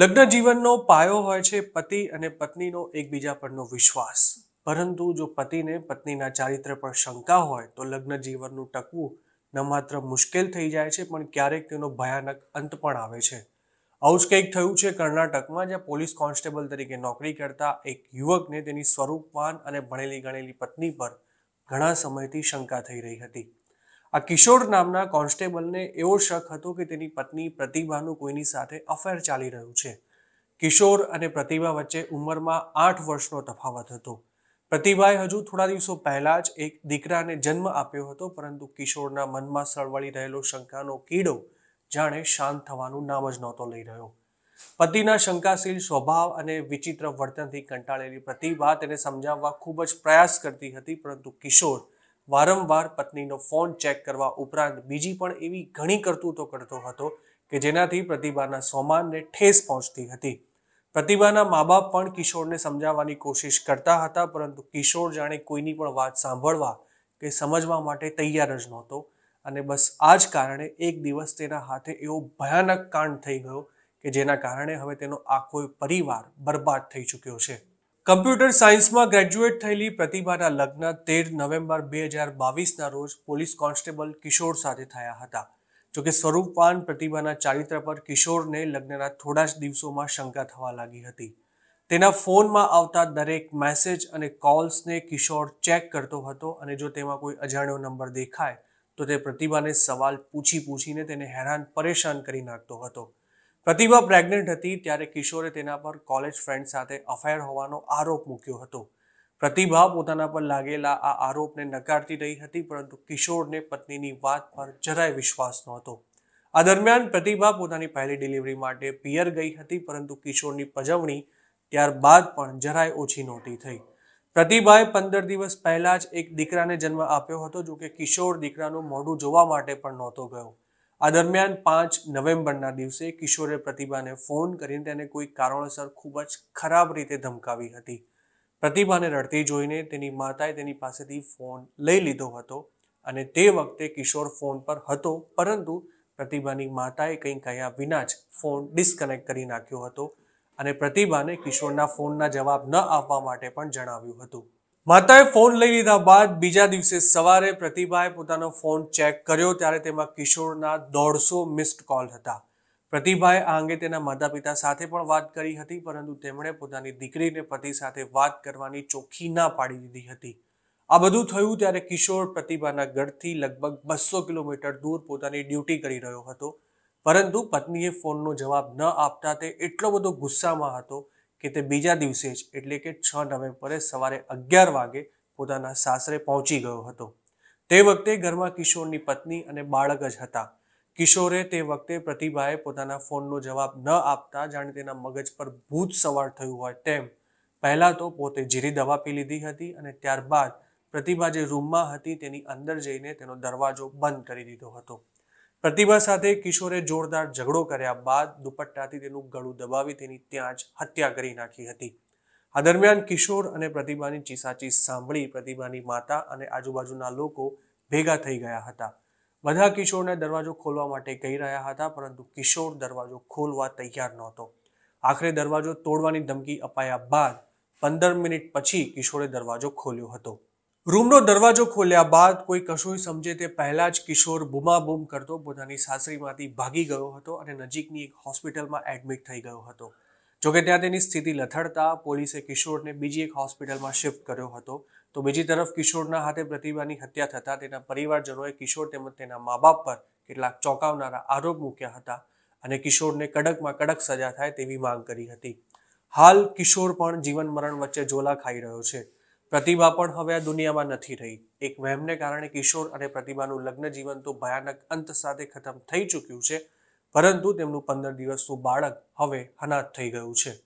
લગ્ન જીવનનો પાયો હોય છે પતિ અને પત્નીનો એકબીજા પરનો વિશ્વાસ પરંતુ જો પતિને પત્નીના ચારિત્ર પર શંકા હોય તો લગ્ન જીવનનું ટકવું ન માત્ર મુશ્કેલ થઈ જાય છે પણ ક્યારેક તેનો ભયાનક અંત પણ આવે છે આવું જ કંઈક થયું છે કર્ણાટકમાં જ્યાં પોલીસ કોન્સ્ટેબલ તરીકે નોકરી કરતા એક યુવકને તેની સ્વરૂપવાન અને ભણેલી ગણેલી પત્ની પર ઘણા સમયથી શંકા થઈ રહી હતી આ કિશોર નામના કોન્સ્ટેબલને એવો શક હતો કે તેની પત્ની પ્રતિભાનું કોઈની સાથે અફેર ચાલી રહ્યું છે કિશોર અને પ્રતિભા વચ્ચે ઉંમરમાં આઠ વર્ષનો તફાવત હતો પ્રતિભાએ હજુ થોડા દિવસો પહેલા જ એક દીકરાને જન્મ આપ્યો હતો પરંતુ કિશોરના મનમાં સળવળી રહેલો શંકાનો કીડો જાણે શાંત થવાનું નામ જ નહોતો લઈ રહ્યો પતિના શંકાશીલ સ્વભાવ અને વિચિત્ર વર્તનથી કંટાળેલી પ્રતિભા તેને સમજાવવા ખૂબ જ પ્રયાસ કરતી હતી પરંતુ કિશોર વારંવાર પત્નીનો ફોન ચેક કરવા ઉપરાંત બીજી પણ એવી ઘણી કરતૂતો કરતો હતો કે જેનાથી પ્રતિભાના સોમાનને ઠેસ પહોંચતી હતી પ્રતિભાના મા બાપ પણ કિશોરને સમજાવવાની કોશિશ કરતા હતા પરંતુ કિશોર જાણે કોઈની પણ વાત સાંભળવા કે સમજવા માટે તૈયાર જ નહોતો અને બસ આ જ કારણે એક દિવસ તેના હાથે એવો ભયાનક કાંડ થઈ ગયો કે જેના કારણે હવે તેનો આખો પરિવાર બરબાદ થઈ ચૂક્યો છે કમ્પ્યુટર સાયન્સમાં ગ્રેજ્યુએટ થયેલી પ્રતિભાના લગ્ન તેર નવેમ્બર બે હજાર બાવીસના રોજ પોલીસ કોન્સ્ટેબલ કિશોર સાથે થયા હતા જોકે સ્વરૂપવાન પ્રતિભાના ચારિત્ર પર કિશોરને લગ્નના થોડા જ દિવસોમાં શંકા થવા લાગી હતી તેના ફોનમાં આવતા દરેક મેસેજ અને કોલ્સને કિશોર ચેક કરતો હતો અને જો તેમાં કોઈ અજાણ્યો નંબર દેખાય તો તે પ્રતિભાને સવાલ પૂછી પૂછીને તેને હેરાન પરેશાન કરી નાખતો હતો પ્રતિભા પ્રેગ્નન્ટ હતી ત્યારે કિશોરે તેના પર કોલેજ ફ્રેન્ડ સાથે અફેર હોવાનો આરોપ મૂક્યો હતો પ્રતિભા પોતાના પર લાગેલા આ આરોપને નકારતી રહી હતી પરંતુ કિશોરને પત્નીની વાત પર જરાય વિશ્વાસ નહોતો આ દરમિયાન પ્રતિભા પોતાની પહેલી ડિલિવરી માટે પિયર ગઈ હતી પરંતુ કિશોરની પજવણી ત્યારબાદ પણ જરાય ઓછી નહોતી થઈ પ્રતિભાએ પંદર દિવસ પહેલાં જ એક દીકરાને જન્મ આપ્યો હતો જો કે કિશોર દીકરાનું મોઢું જોવા માટે પણ નહોતો ગયો આ દરમિયાન પાંચ નવેમ્બરના દિવસે કિશોરે પ્રતિભાને ફોન કરીને તેને કોઈ કારણોસર ખૂબ જ ખરાબ રીતે ધમકાવી હતી પ્રતિભાને રડતી જોઈને તેની માતાએ તેની પાસેથી ફોન લઈ લીધો હતો અને તે વખતે કિશોર ફોન પર હતો પરંતુ પ્રતિભાની માતાએ કંઈ કહ્યા વિના જ ફોન ડિસ્કનેક્ટ કરી નાખ્યો હતો અને પ્રતિભાને કિશોરના ફોનના જવાબ ન આપવા માટે પણ જણાવ્યું હતું માતાએ ફોન લઈ લીધા બાદ બીજા દિવસે સવારે પ્રતિભાએ પોતાનો ફોન ચેક કર્યો ત્યારે તેમાં કિશોરના દોઢસો મિસ્ડ કોલ હતા પ્રતિભાએ આ અંગે તેના માતા પિતા સાથે પણ વાત કરી હતી પરંતુ તેમણે પોતાની દીકરીને પતિ સાથે વાત કરવાની ચોખ્ખી ના પાડી દીધી હતી આ બધું થયું ત્યારે કિશોર પ્રતિભાના ગઢથી લગભગ બસો કિલોમીટર દૂર પોતાની ડ્યુટી કરી રહ્યો હતો પરંતુ પત્નીએ ફોનનો જવાબ ન આપતા તે એટલો બધો ગુસ્સામાં હતો કે તે બીજા દિવસે જ એટલે કે છ નવેમ્બરે સવારે અગિયાર વાગે પોતાના સાસરે પહોંચી ગયો હતો તે વખતે ઘરમાં કિશોરની પત્ની અને બાળક જ હતા કિશોરે તે વખતે પ્રતિભાએ પોતાના ફોનનો જવાબ ન આપતા જાણે તેના મગજ પર ભૂત સવાર થયું હોય તેમ પહેલાં તો પોતે જીરી દવા પી લીધી હતી અને ત્યારબાદ પ્રતિભા જે રૂમમાં હતી તેની અંદર જઈને તેનો દરવાજો બંધ કરી દીધો હતો પ્રતિભા સાથે કિશોરે જોરદાર ઝઘડો કર્યા બાદ દુપટ્ટાથી તેનું ગળું દબાવી તેની ત્યાં જ હત્યા કરી નાખી હતી આ દરમિયાન કિશોર અને પ્રતિભાની ચીસાચી સાંભળી પ્રતિભાની માતા અને આજુબાજુના લોકો ભેગા થઈ ગયા હતા બધા કિશોરને દરવાજો ખોલવા માટે કહી રહ્યા હતા પરંતુ કિશોર દરવાજો ખોલવા તૈયાર નહોતો આખરે દરવાજો તોડવાની ધમકી અપાયા બાદ પંદર મિનિટ પછી કિશોરે દરવાજો ખોલ્યો હતો રૂમનો દરવાજો ખોલ્યા બાદ કોઈ કશું સમજે તે પહેલાં જ કિશોર બૂમાબૂમ કરતો પોતાની સાસરીમાંથી ભાગી ગયો હતો અને નજીકની એક હોસ્પિટલમાં એડમિટ થઈ ગયો હતો જોકે ત્યાં તેની સ્થિતિ લથડતા પોલીસે કિશોરને બીજી એક હોસ્પિટલમાં શિફ્ટ કર્યો હતો તો બીજી તરફ કિશોરના હાથે પ્રતિભાની હત્યા થતા તેના પરિવારજનોએ કિશોર તેમજ તેના મા બાપ પર કેટલાક ચોંકાવનારા આરોપ મૂક્યા હતા અને કિશોરને કડકમાં કડક સજા થાય તેવી માંગ કરી હતી હાલ કિશોર પણ જીવન મરણ વચ્ચે ઝોલા ખાઈ રહ્યો છે પ્રતિભા પણ હવે આ દુનિયામાં નથી રહી એક વહેમને કારણે કિશોર અને પ્રતિભાનું લગ્ન જીવન તો ભયાનક અંત સાથે ખતમ થઈ ચૂક્યું છે પરંતુ તેમનું પંદર દિવસનું બાળક હવે હનાથ થઈ ગયું છે